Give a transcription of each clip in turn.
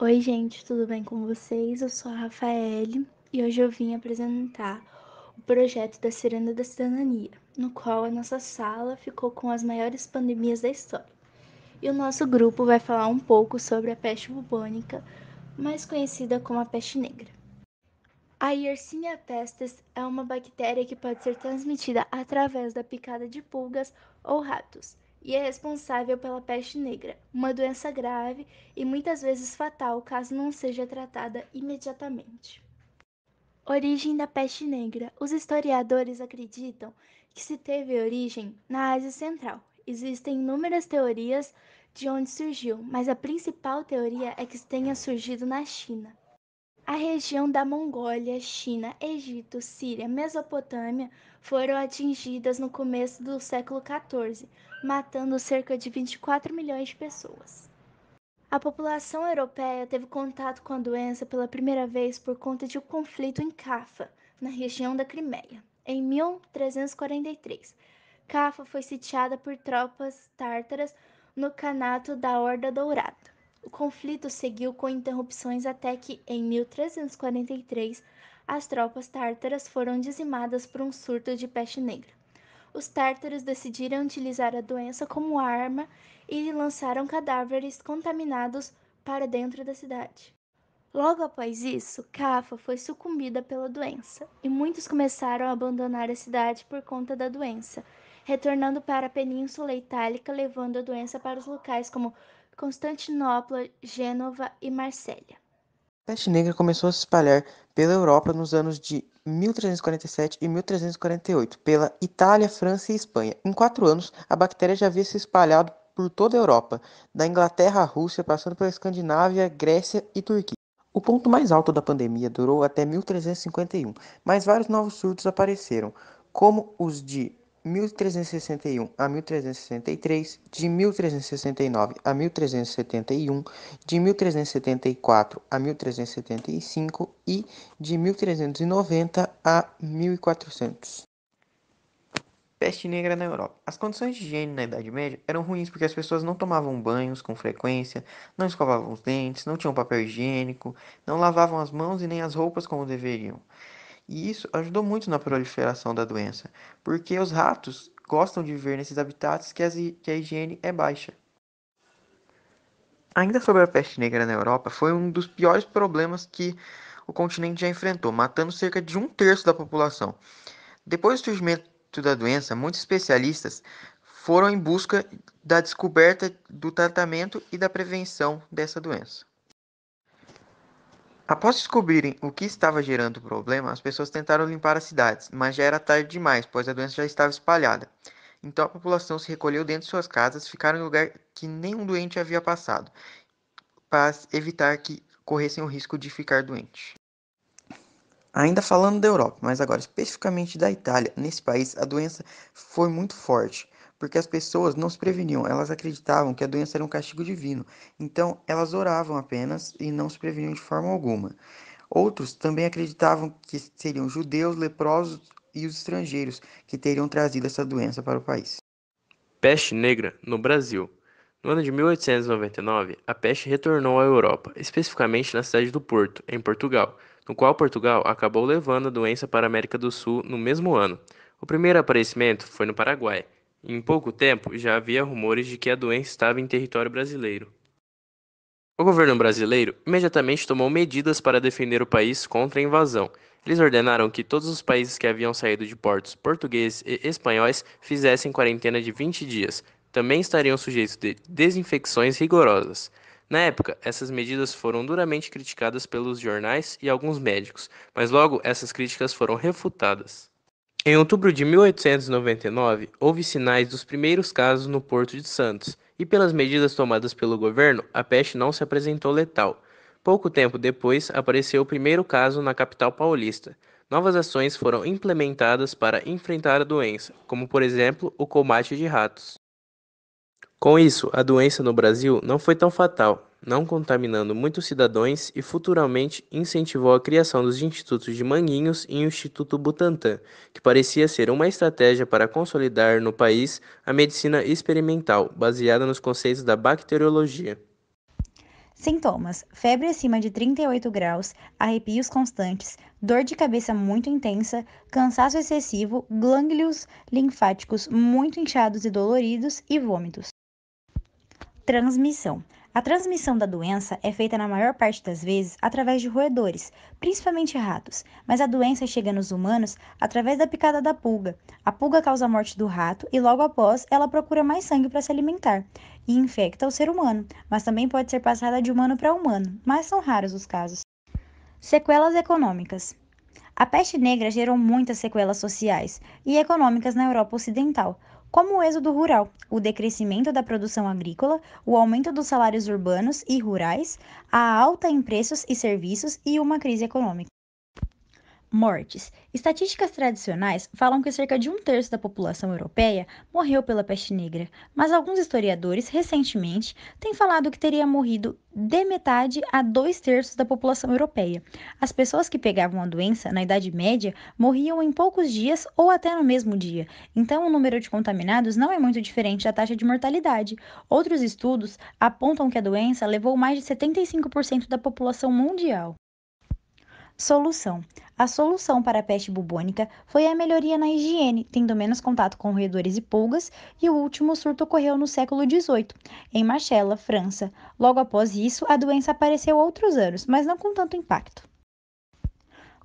Oi, gente, tudo bem com vocês? Eu sou a Rafaele e hoje eu vim apresentar o projeto da Serena da Cidadania, no qual a nossa sala ficou com as maiores pandemias da história. E o nosso grupo vai falar um pouco sobre a peste bubônica, mais conhecida como a peste negra. A Yersinia pestis é uma bactéria que pode ser transmitida através da picada de pulgas ou ratos e é responsável pela peste negra, uma doença grave e muitas vezes fatal caso não seja tratada imediatamente. Origem da peste negra: Os historiadores acreditam que se teve origem na Ásia Central. Existem inúmeras teorias de onde surgiu, mas a principal teoria é que tenha surgido na China. A região da Mongólia, China, Egito, Síria, Mesopotâmia foram atingidas no começo do século XIV matando cerca de 24 milhões de pessoas. A população europeia teve contato com a doença pela primeira vez por conta de um conflito em Cafa, na região da Crimeia, em 1343. Cafa foi sitiada por tropas tártaras no canato da Horda Dourada. O conflito seguiu com interrupções até que, em 1343, as tropas tártaras foram dizimadas por um surto de peste negra os tártaros decidiram utilizar a doença como arma e lançaram cadáveres contaminados para dentro da cidade. Logo após isso, Cafa foi sucumbida pela doença e muitos começaram a abandonar a cidade por conta da doença, retornando para a Península Itálica, levando a doença para os locais como Constantinopla, Gênova e Marsella. A peste negra começou a se espalhar pela Europa nos anos de 1347 e 1348 pela Itália, França e Espanha. Em quatro anos, a bactéria já havia se espalhado por toda a Europa, da Inglaterra à Rússia, passando pela Escandinávia, Grécia e Turquia. O ponto mais alto da pandemia durou até 1351, mas vários novos surtos apareceram, como os de 1361 a 1363, de 1369 a 1371, de 1374 a 1375 e de 1390 a 1400. Peste negra na Europa. As condições de higiene na Idade Média eram ruins porque as pessoas não tomavam banhos com frequência, não escovavam os dentes, não tinham papel higiênico, não lavavam as mãos e nem as roupas como deveriam. E isso ajudou muito na proliferação da doença, porque os ratos gostam de viver nesses habitats que, as, que a higiene é baixa. Ainda sobre a peste negra na Europa, foi um dos piores problemas que o continente já enfrentou, matando cerca de um terço da população. Depois do surgimento da doença, muitos especialistas foram em busca da descoberta do tratamento e da prevenção dessa doença. Após descobrirem o que estava gerando o problema, as pessoas tentaram limpar as cidades, mas já era tarde demais, pois a doença já estava espalhada. Então a população se recolheu dentro de suas casas, ficaram em lugar que nenhum doente havia passado, para evitar que corressem o risco de ficar doente. Ainda falando da Europa, mas agora especificamente da Itália, nesse país a doença foi muito forte porque as pessoas não se preveniam, elas acreditavam que a doença era um castigo divino, então elas oravam apenas e não se preveniam de forma alguma. Outros também acreditavam que seriam judeus, leprosos e os estrangeiros que teriam trazido essa doença para o país. Peste negra no Brasil. No ano de 1899, a peste retornou à Europa, especificamente na cidade do Porto, em Portugal, no qual Portugal acabou levando a doença para a América do Sul no mesmo ano. O primeiro aparecimento foi no Paraguai, em pouco tempo, já havia rumores de que a doença estava em território brasileiro. O governo brasileiro imediatamente tomou medidas para defender o país contra a invasão. Eles ordenaram que todos os países que haviam saído de portos portugueses e espanhóis fizessem quarentena de 20 dias. Também estariam sujeitos de desinfecções rigorosas. Na época, essas medidas foram duramente criticadas pelos jornais e alguns médicos, mas logo essas críticas foram refutadas. Em outubro de 1899, houve sinais dos primeiros casos no Porto de Santos, e pelas medidas tomadas pelo governo, a peste não se apresentou letal. Pouco tempo depois, apareceu o primeiro caso na capital paulista. Novas ações foram implementadas para enfrentar a doença, como por exemplo o combate de ratos. Com isso, a doença no Brasil não foi tão fatal, não contaminando muitos cidadãos e futuramente incentivou a criação dos institutos de Manguinhos e Instituto Butantan, que parecia ser uma estratégia para consolidar no país a medicina experimental, baseada nos conceitos da bacteriologia. Sintomas: febre acima de 38 graus, arrepios constantes, dor de cabeça muito intensa, cansaço excessivo, glândulos linfáticos muito inchados e doloridos e vômitos. Transmissão. A transmissão da doença é feita na maior parte das vezes através de roedores, principalmente ratos, mas a doença chega nos humanos através da picada da pulga. A pulga causa a morte do rato e logo após ela procura mais sangue para se alimentar e infecta o ser humano, mas também pode ser passada de humano para humano, mas são raros os casos. Sequelas econômicas. A peste negra gerou muitas sequelas sociais e econômicas na Europa Ocidental como o êxodo rural, o decrescimento da produção agrícola, o aumento dos salários urbanos e rurais, a alta em preços e serviços e uma crise econômica. Mortes. Estatísticas tradicionais falam que cerca de um terço da população europeia morreu pela peste negra, mas alguns historiadores, recentemente, têm falado que teria morrido de metade a dois terços da população europeia. As pessoas que pegavam a doença na Idade Média morriam em poucos dias ou até no mesmo dia, então o número de contaminados não é muito diferente da taxa de mortalidade. Outros estudos apontam que a doença levou mais de 75% da população mundial. Solução. A solução para a peste bubônica foi a melhoria na higiene, tendo menos contato com roedores e pulgas, e o último surto ocorreu no século XVIII, em Marchella, França. Logo após isso, a doença apareceu outros anos, mas não com tanto impacto.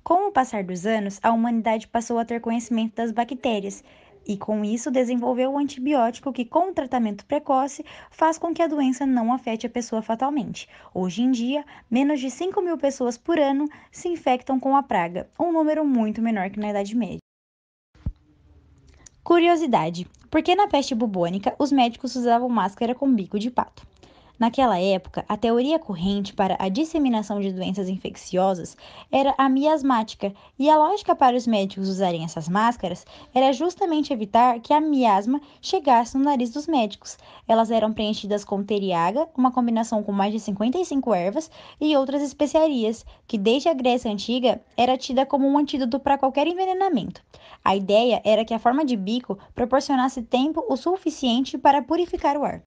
Com o passar dos anos, a humanidade passou a ter conhecimento das bactérias, e com isso desenvolveu o antibiótico que, com o tratamento precoce, faz com que a doença não afete a pessoa fatalmente. Hoje em dia, menos de 5 mil pessoas por ano se infectam com a praga, um número muito menor que na Idade Média. Curiosidade: por que na peste bubônica os médicos usavam máscara com bico de pato? Naquela época, a teoria corrente para a disseminação de doenças infecciosas era a miasmática, e a lógica para os médicos usarem essas máscaras era justamente evitar que a miasma chegasse no nariz dos médicos. Elas eram preenchidas com teriaga, uma combinação com mais de 55 ervas e outras especiarias, que desde a Grécia antiga era tida como um antídoto para qualquer envenenamento. A ideia era que a forma de bico proporcionasse tempo o suficiente para purificar o ar.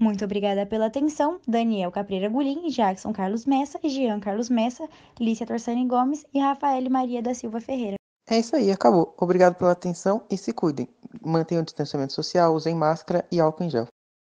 Muito obrigada pela atenção, Daniel Capreira Gulim, Jackson Carlos Messa, Jean Carlos Messa, Lícia Torsani Gomes e Rafael Maria da Silva Ferreira. É isso aí, acabou. Obrigado pela atenção e se cuidem. Mantenham o distanciamento social, usem máscara e álcool em gel.